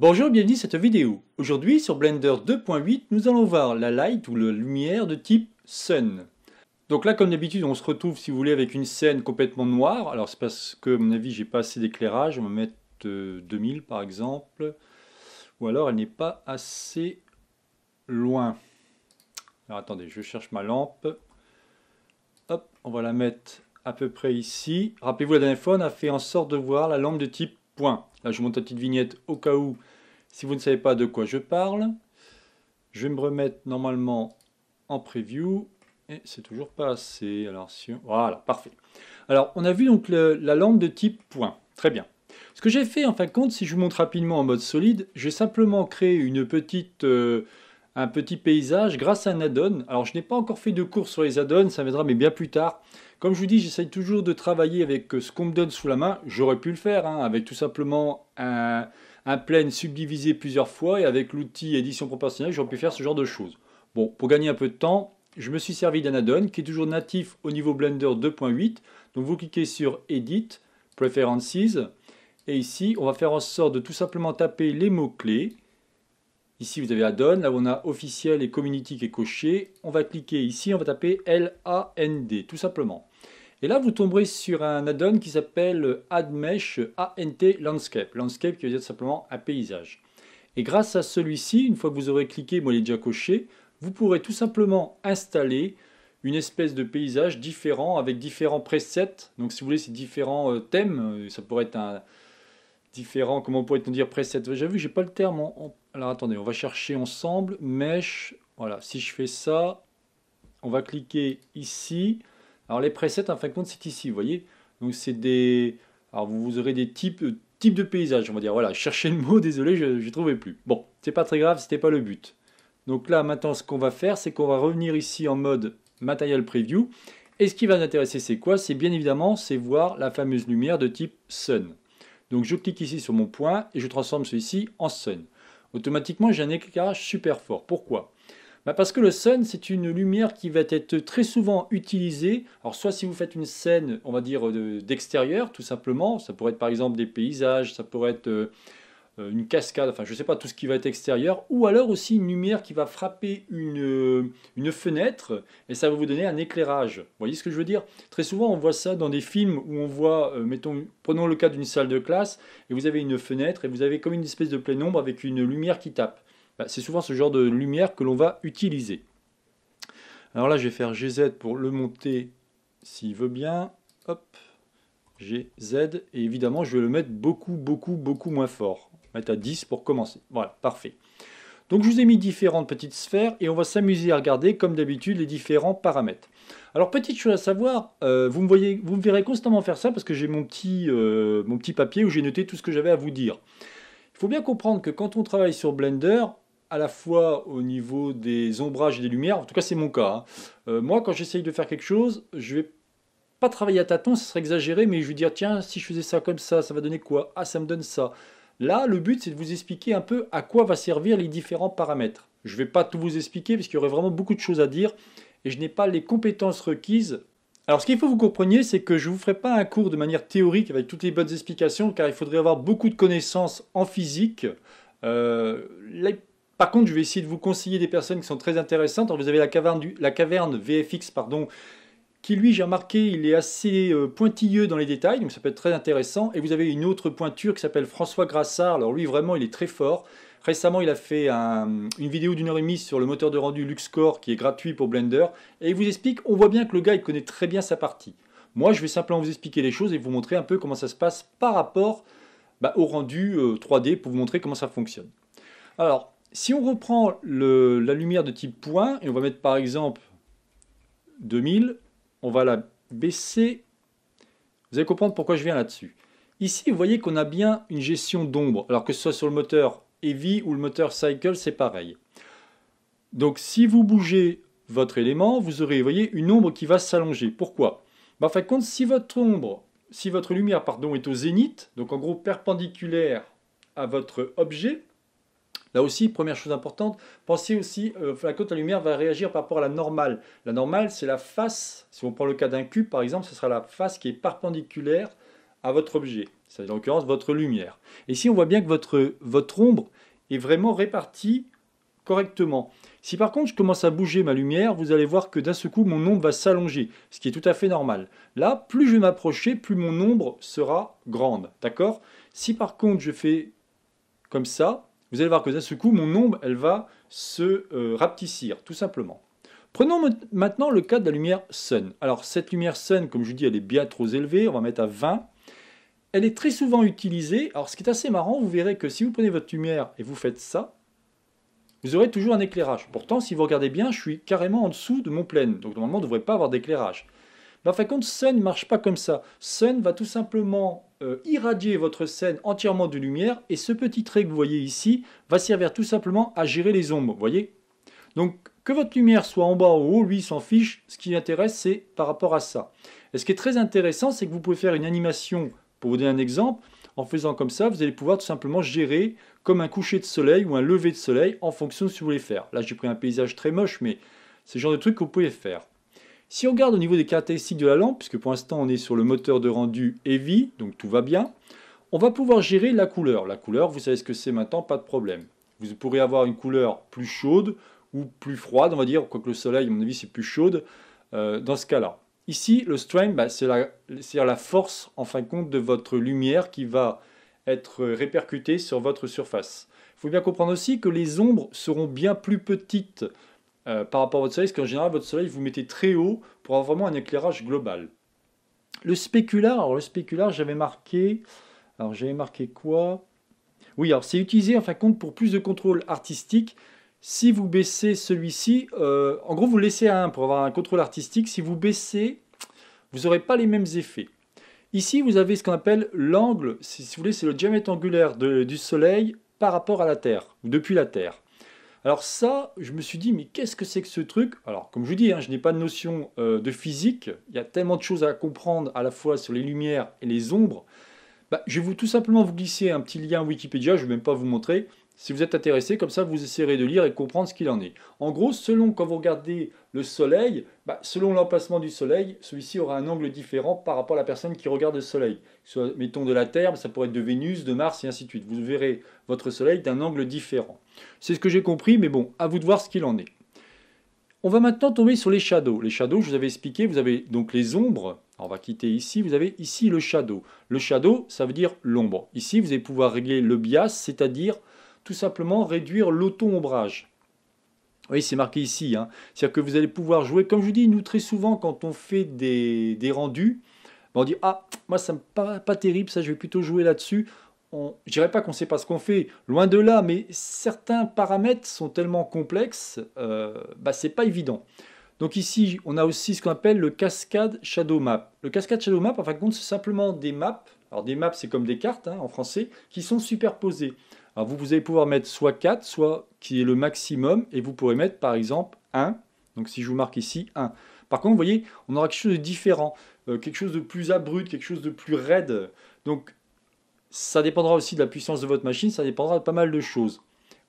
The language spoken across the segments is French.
Bonjour, bienvenue dans cette vidéo. Aujourd'hui sur Blender 2.8, nous allons voir la light ou la lumière de type sun. Donc là, comme d'habitude, on se retrouve, si vous voulez, avec une scène complètement noire. Alors c'est parce que, à mon avis, j'ai pas assez d'éclairage. On va mettre 2000 euh, par exemple. Ou alors elle n'est pas assez loin. Alors attendez, je cherche ma lampe. Hop, on va la mettre à peu près ici. Rappelez-vous, la dernière fois, on a fait en sorte de voir la lampe de type Là, je monte la petite vignette au cas où, si vous ne savez pas de quoi je parle. Je vais me remettre normalement en preview. Et c'est toujours pas assez. Alors, si Voilà, parfait. Alors, on a vu donc la lampe de type point. Très bien. Ce que j'ai fait, en fin de compte, si je vous montre rapidement en mode solide, j'ai simplement créé une petite... Euh, un petit paysage grâce à un add-on. Alors je n'ai pas encore fait de cours sur les add ça viendra mais bien plus tard. Comme je vous dis, j'essaye toujours de travailler avec euh, ce qu'on me donne sous la main. J'aurais pu le faire hein, avec tout simplement un, un plane subdivisé plusieurs fois et avec l'outil édition proportionnelle, j'aurais pu faire ce genre de choses. Bon, pour gagner un peu de temps, je me suis servi d'un add-on qui est toujours natif au niveau Blender 2.8. Donc vous cliquez sur Edit, Preferences, et ici on va faire en sorte de tout simplement taper les mots-clés Ici, vous avez add-on. Là, on a officiel et community qui est coché. On va cliquer ici, on va taper L-A-N-D, tout simplement. Et là, vous tomberez sur un add-on qui s'appelle AdMesh ANT Landscape. Landscape qui veut dire simplement un paysage. Et grâce à celui-ci, une fois que vous aurez cliqué, moi il est déjà coché, vous pourrez tout simplement installer une espèce de paysage différent avec différents presets. Donc si vous voulez, ces différents euh, thèmes, ça pourrait être un différent, comment pourrait-on dire preset vu, j'ai pas le terme en alors attendez, on va chercher ensemble, mesh, voilà, si je fais ça, on va cliquer ici. Alors les presets, en fin de compte, c'est ici, vous voyez Donc c'est des... Alors vous aurez des types, de paysages, on va dire, voilà, chercher le mot, désolé, je n'y trouvais plus. Bon, c'est pas très grave, c'était pas le but. Donc là, maintenant, ce qu'on va faire, c'est qu'on va revenir ici en mode Material Preview. Et ce qui va nous intéresser, c'est quoi C'est bien évidemment, c'est voir la fameuse lumière de type Sun. Donc je clique ici sur mon point et je transforme celui-ci en Sun. Automatiquement, j'ai un éclairage super fort. Pourquoi bah, Parce que le sun, c'est une lumière qui va être très souvent utilisée. Alors, soit si vous faites une scène, on va dire, d'extérieur, tout simplement. Ça pourrait être par exemple des paysages, ça pourrait être euh, euh, une cascade, enfin je ne sais pas, tout ce qui va être extérieur, ou alors aussi une lumière qui va frapper une, euh, fenêtre et ça va vous donner un éclairage. Vous voyez ce que je veux dire Très souvent on voit ça dans des films où on voit, euh, mettons, prenons le cas d'une salle de classe, et vous avez une fenêtre et vous avez comme une espèce de plein ombre avec une lumière qui tape. Bah, c'est souvent ce genre de lumière que l'on va utiliser. Alors là je vais faire GZ pour le monter s'il veut bien. Hop, GZ, et évidemment je vais le mettre beaucoup, beaucoup, beaucoup moins fort mettre à 10 pour commencer. Voilà, parfait. Donc je vous ai mis différentes petites sphères et on va s'amuser à regarder comme d'habitude les différents paramètres. Alors petite chose à savoir, euh, vous, me voyez, vous me verrez constamment faire ça parce que j'ai mon, petit, euh, mon petit papier où j'ai noté tout ce que j'avais à vous dire. Il faut bien comprendre que quand on travaille sur Blender, à la fois au niveau des ombrages et des lumières, en tout cas c'est mon cas, hein, euh, moi quand j'essaye de faire quelque chose, je vais pas travailler à tâtons, ce serait exagéré, mais je vais dire tiens si je faisais ça comme ça, ça va donner quoi Ah ça me donne ça Là, le but, c'est de vous expliquer un peu à quoi va servir les différents paramètres. Je ne vais pas tout vous expliquer parce qu'il y aurait vraiment beaucoup de choses à dire et je n'ai pas les compétences requises. Alors, ce qu'il faut que vous compreniez, c'est que je ne vous ferai pas un cours de manière théorique avec toutes les bonnes explications car il faudrait avoir beaucoup de connaissances en physique. Euh, par contre, je vais essayer de vous conseiller des personnes qui sont très intéressantes. vous avez la caverne, la caverne VFX, pardon, qui lui, j'ai remarqué, il est assez euh, pointilleux dans les détails, donc ça peut être très intéressant. Et vous avez une autre pointure qui s'appelle François Grassard. Alors lui, vraiment, il est très fort. Récemment, il a fait une vidéo d'une heure et demie sur le moteur de rendu LuxCore, qui est gratuit pour Blender. Et il vous explique, on voit bien que le gars, il connaît très bien sa partie. Moi, je vais simplement vous expliquer les choses et vous montrer un peu comment ça se passe par rapport bah, au rendu 3D euh, pour vous montrer comment ça fonctionne. Alors, si on reprend la lumière de type point, et on va mettre par exemple 2000, on va la baisser. Vous allez comprendre pourquoi je viens là-dessus. Ici, vous voyez qu'on a bien une gestion d'ombre, alors que ce soit sur le moteur Heavy ou le moteur Cycle, c'est pareil. Donc si vous bougez votre élément, vous aurez, voyez, une ombre qui va s'allonger. Pourquoi bah, En fin de compte, si votre ombre, si votre lumière, pardon, est au zénith, donc en gros perpendiculaire à votre objet, Là aussi, première chose importante, pensez aussi euh, à la côte la lumière va réagir par rapport à la normale. La normale, c'est la face, si on prend le cas d'un cube par exemple, ce sera la face qui est perpendiculaire à votre objet, c'est-à-dire en l'occurrence votre lumière. Et ici, on voit bien que votre, votre ombre est vraiment répartie correctement. Si par contre je commence à bouger ma lumière, vous allez voir que d'un seul coup mon ombre va s'allonger, ce qui est tout à fait normal. Là, plus je vais m'approcher, plus mon ombre sera grande, d'accord Si par contre je fais comme ça, vous allez voir que d'un ce coup, mon ombre, elle va se euh, rapetissir, tout simplement. Prenons maintenant le cas de la lumière sun. Alors, cette lumière sun, comme je vous dis, elle est bien trop élevée, on va mettre à 20. Elle est très souvent utilisée. Alors, ce qui est assez marrant, vous verrez que si vous prenez votre lumière et vous faites ça, vous aurez toujours un éclairage. Pourtant, si vous regardez bien, je suis carrément en dessous de mon plein. Donc, normalement, on ne devrait pas avoir d'éclairage en fin Sun ne marche pas comme ça. Sun va tout simplement euh, irradier votre scène entièrement de lumière et ce petit trait que vous voyez ici va servir tout simplement à gérer les ombres, vous voyez Donc que votre lumière soit en bas ou en haut, lui s'en fiche, ce qui l'intéresse c'est par rapport à ça. Et ce qui est très intéressant c'est que vous pouvez faire une animation, pour vous donner un exemple, en faisant comme ça vous allez pouvoir tout simplement gérer comme un coucher de soleil ou un lever de soleil en fonction de ce que vous voulez faire. Là j'ai pris un paysage très moche mais c'est le genre de truc que vous pouvez faire. Si on regarde au niveau des caractéristiques de la lampe, puisque pour l'instant on est sur le moteur de rendu Heavy, donc tout va bien, on va pouvoir gérer la couleur. La couleur, vous savez ce que c'est maintenant, pas de problème. Vous pourrez avoir une couleur plus chaude ou plus froide, on va dire, quoique le soleil, à mon avis, c'est plus chaude euh, dans ce cas-là. Ici, le strength, bah, c'est la force, en fin de compte, de votre lumière qui va être répercutée sur votre surface. Il faut bien comprendre aussi que les ombres seront bien plus petites euh, par rapport à votre soleil, parce qu'en général, votre soleil, vous mettez très haut pour avoir vraiment un éclairage global. Le spéculaire, alors le spéculaire, j'avais marqué, alors j'avais marqué quoi Oui, alors c'est utilisé en fin de compte pour plus de contrôle artistique. Si vous baissez celui-ci, euh, en gros, vous laissez à 1 pour avoir un contrôle artistique. Si vous baissez, vous n'aurez pas les mêmes effets. Ici, vous avez ce qu'on appelle l'angle, si vous voulez, c'est le diamètre angulaire du Soleil par rapport à la Terre, ou depuis la Terre. Alors ça, je me suis dit, mais qu'est-ce que c'est que ce truc Alors, comme je vous dis, hein, je n'ai pas de notion euh, de physique. Il y a tellement de choses à comprendre à la fois sur les lumières et les ombres. Bah, je vais vous, tout simplement vous glisser un petit lien Wikipédia, je ne vais même pas vous montrer. Si vous êtes intéressé, comme ça, vous essaierez de lire et comprendre ce qu'il en est. En gros, selon quand vous regardez le soleil, bah, selon l'emplacement du soleil, celui-ci aura un angle différent par rapport à la personne qui regarde le soleil. Soit, mettons de la Terre, ça pourrait être de Vénus, de Mars, et ainsi de suite. Vous verrez votre soleil d'un angle différent. C'est ce que j'ai compris, mais bon, à vous de voir ce qu'il en est. On va maintenant tomber sur les shadows. Les shadows, je vous avais expliqué, vous avez donc les ombres. on va quitter ici, vous avez ici le shadow. Le shadow, ça veut dire l'ombre. Ici, vous allez pouvoir régler le bias, c'est-à-dire tout simplement réduire l'auto-ombrage. Oui, c'est marqué ici. Hein. C'est-à-dire que vous allez pouvoir jouer, comme je vous dis, nous très souvent quand on fait des, rendus, ben, on dit ah moi ça me paraît pas terrible, ça je vais plutôt jouer là-dessus. On, je dirais pas qu'on sait pas ce qu'on fait, loin de là, mais certains paramètres sont tellement complexes, bah c'est pas évident. Donc ici, on a aussi ce qu'on appelle le cascade shadow map. Le cascade shadow map, en fin de compte, c'est simplement des maps. Alors des maps, c'est comme des cartes hein, en français, qui sont superposées. Alors vous, vous allez pouvoir mettre soit 4, soit qui est le maximum, et vous pourrez mettre par exemple 1. Donc si je vous marque ici 1. Par contre, vous voyez, on aura quelque chose de différent, euh, quelque chose de plus abrupt, quelque chose de plus raide. Donc ça dépendra aussi de la puissance de votre machine, ça dépendra de pas mal de choses.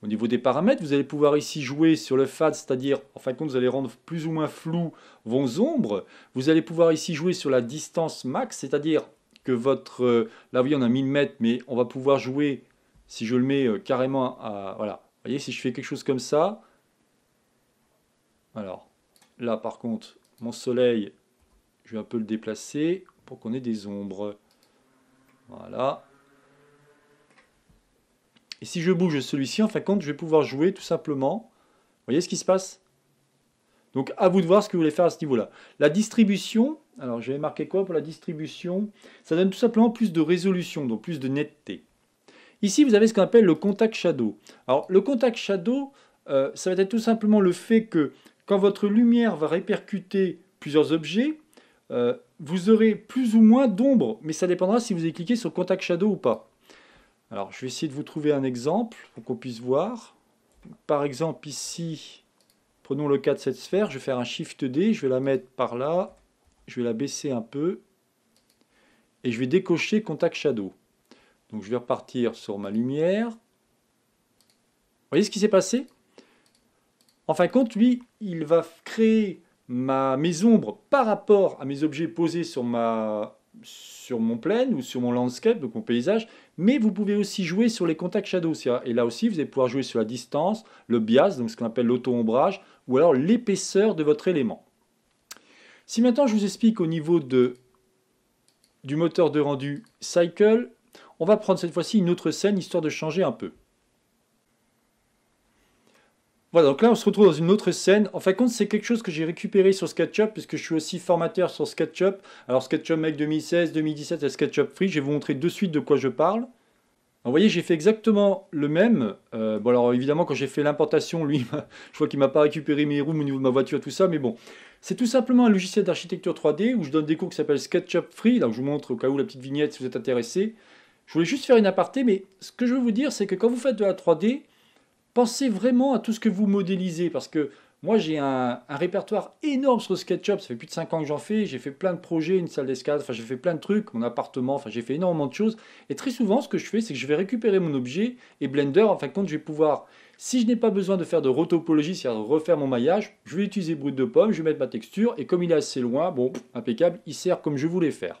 Au niveau des paramètres, vous allez pouvoir ici jouer sur le fade, c'est-à-dire, en fin de compte, vous allez rendre plus ou moins flou vos ombres. Vous allez pouvoir ici jouer sur la distance max, c'est-à-dire que votre... Euh, là, voyez, on a 1000 mètres, mais on va pouvoir jouer si je le mets euh, carrément à... Voilà, vous voyez, si je fais quelque chose comme ça, alors là par contre, mon soleil, je vais un peu le déplacer pour qu'on ait des ombres. Voilà. Et si je bouge celui-ci, en fin de compte, je vais pouvoir jouer tout simplement. Vous voyez ce qui se passe Donc à vous de voir ce que vous voulez faire à ce niveau-là. La distribution, alors vais marqué quoi pour la distribution Ça donne tout simplement plus de résolution, donc plus de netteté. Ici, vous avez ce qu'on appelle le contact shadow. Alors, le contact shadow, euh, ça va être tout simplement le fait que quand votre lumière va répercuter plusieurs objets, euh, vous aurez plus ou moins d'ombre, mais ça dépendra si vous avez cliqué sur contact shadow ou pas. Alors, je vais essayer de vous trouver un exemple pour qu'on puisse voir. Par exemple, ici, prenons le cas de cette sphère. Je vais faire un Shift D, je vais la mettre par là, je vais la baisser un peu, et je vais décocher contact shadow. Donc je vais repartir sur ma lumière. Vous voyez ce qui s'est passé En fin de compte, lui, il va créer mes ombres par rapport à mes objets posés sur, ma, sur mon plane ou sur mon landscape, donc mon paysage, mais vous pouvez aussi jouer sur les contacts shadows. Et là aussi, vous allez pouvoir jouer sur la distance, le bias, donc ce qu'on appelle l'auto-ombrage, ou alors l'épaisseur de votre élément. Si maintenant je vous explique au niveau de, du moteur de rendu Cycle, on va prendre cette fois-ci une autre scène, histoire de changer un peu. Voilà, donc là on se retrouve dans une autre scène. En fin de compte, c'est quelque chose que j'ai récupéré sur SketchUp, puisque je suis aussi formateur sur SketchUp. Alors SketchUp Make 2016, 2017 et SketchUp Free, je vais vous montrer de suite de quoi je parle. vous voyez, j'ai fait exactement le même. Euh, bon, alors évidemment, quand j'ai fait l'importation, lui, je vois qu'il ne m'a pas récupéré mes rooms au niveau de ma voiture, tout ça, mais bon. C'est tout simplement un logiciel d'architecture 3D où je donne des cours qui s'appelle SketchUp Free. Donc, je vous montre au cas où la petite vignette si vous êtes intéressé. Je voulais juste faire une aparté, mais ce que je veux vous dire, c'est que quand vous faites de la 3D, pensez vraiment à tout ce que vous modélisez, parce que moi, j'ai un, répertoire énorme sur SketchUp. Ça fait plus de 5 ans que j'en fais. J'ai fait plein de projets, une salle d'escalade. Enfin, j'ai fait plein de trucs, mon appartement. Enfin, j'ai fait énormément de choses. Et très souvent, ce que je fais, c'est que je vais récupérer mon objet et Blender. En fin de compte, je vais pouvoir, si je n'ai pas besoin de faire de retopologie, c'est-à-dire de refaire mon maillage, je vais utiliser Brut de Pomme, je vais mettre ma texture. Et comme il est assez loin, bon, impeccable, il sert comme je voulais faire.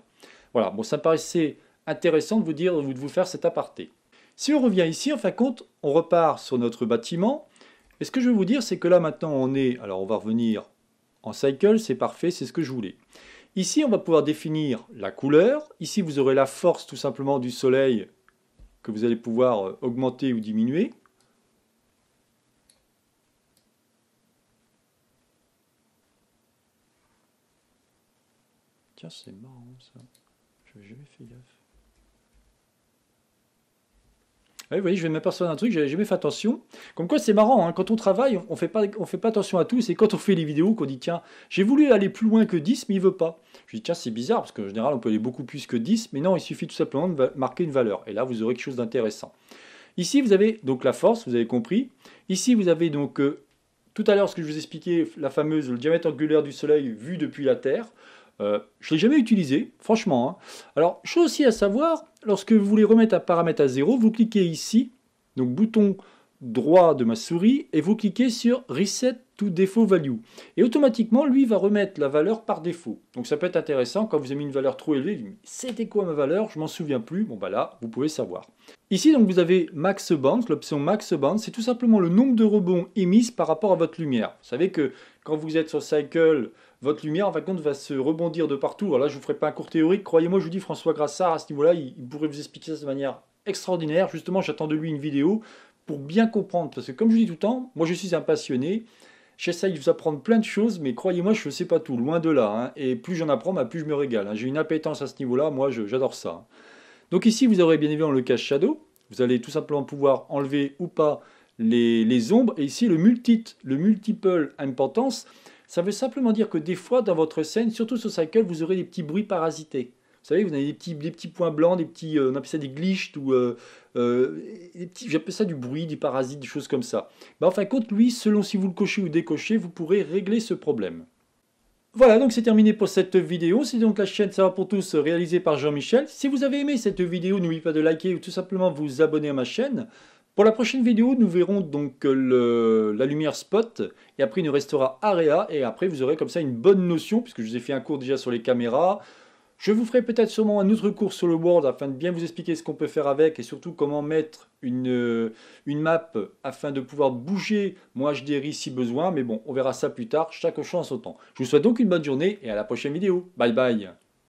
Voilà, bon, ça paraissait intéressant de vous dire, de vous faire cet aparté. Si on revient ici, en fin de compte, on repart sur notre bâtiment. Et ce que je vais vous dire, c'est que là maintenant, on est, alors on va revenir en cycle, c'est parfait, c'est ce que je voulais. Ici, on va pouvoir définir la couleur. Ici, vous aurez la force tout simplement du soleil que vous allez pouvoir euh, augmenter ou diminuer. Tiens, c'est marrant ça. Je vais jamais fait gaffe. vous voyez, je vais m'apercevoir d'un truc, J'ai jamais fait attention. Comme quoi, c'est marrant, hein, quand on travaille, on ne fait pas attention à tout. C'est quand on fait les vidéos qu'on dit, tiens, j'ai voulu aller plus loin que 10, mais il ne veut pas. Je dis, tiens, c'est bizarre, parce qu'en général, on peut aller beaucoup plus que 10, mais non, il suffit tout simplement de marquer une valeur. Et là, vous aurez quelque chose d'intéressant. Ici, vous avez donc la force, vous avez compris. Ici, vous avez donc, euh, tout à l'heure, ce que je vous expliquais, la fameuse, le diamètre angulaire du Soleil vu depuis la Terre. Euh, je ne l'ai jamais utilisé, franchement. Hein. Alors, chose aussi à savoir, lorsque vous voulez remettre un paramètre à zéro, vous cliquez ici, donc bouton droit de ma souris, et vous cliquez sur Reset to Default Value. Et automatiquement, lui va remettre la valeur par défaut. Donc ça peut être intéressant, quand vous avez mis une valeur trop élevée, c'était quoi ma valeur Je m'en souviens plus. Bon bah là, vous pouvez savoir. Ici, donc vous avez Max Bounce, l'option Max Bounce, c'est tout simplement le nombre de rebonds émis par rapport à votre lumière. Vous savez que quand vous êtes sur cycle, votre lumière, en va se rebondir de partout. Alors là, je ne vous ferai pas un cours théorique. Croyez-moi, je vous dis, François Grassard, à ce niveau-là, il, pourrait vous expliquer ça de manière extraordinaire. Justement, j'attends de lui une vidéo pour bien comprendre. Parce que comme je dis tout le temps, moi je suis un passionné. J'essaye de vous apprendre plein de choses, mais croyez-moi, je ne sais pas tout, loin de là. Hein. Et plus j'en apprends, bah, plus je me régale. Hein. J'ai une appétence à ce niveau-là, moi j'adore ça. Hein. Donc ici, vous aurez bien évidemment le cache shadow. Vous allez tout simplement pouvoir enlever ou pas les, ombres, et ici le multiple importance, ça veut simplement dire que des fois dans votre scène, surtout sur Cycle, vous aurez des petits bruits parasités. Vous savez, vous avez des petits, points blancs, des petits, euh, on appelle ça des glitches, ou euh, euh, j'appelle ça du bruit, des parasites, des choses comme ça. Mais enfin, compte, lui, selon si vous le cochez ou décochez, vous pourrez régler ce problème. Voilà, donc c'est terminé pour cette vidéo. C'est donc la chaîne Ça va pour tous réalisée par Jean-Michel. Si vous avez aimé cette vidéo, n'oubliez pas de liker ou tout simplement vous abonner à ma chaîne. Pour la prochaine vidéo, nous verrons donc euh, la lumière spot, et après il nous restera area, et après vous aurez comme ça une bonne notion, puisque je vous ai fait un cours déjà sur les caméras. Je vous ferai peut-être sûrement un autre cours sur le world afin de bien vous expliquer ce qu'on peut faire avec et surtout comment mettre une, euh, une map afin de pouvoir bouger mon HDRI si besoin. Mais bon, on verra ça plus tard, chaque chance autant. Je vous souhaite donc une bonne journée et à la prochaine vidéo. Bye bye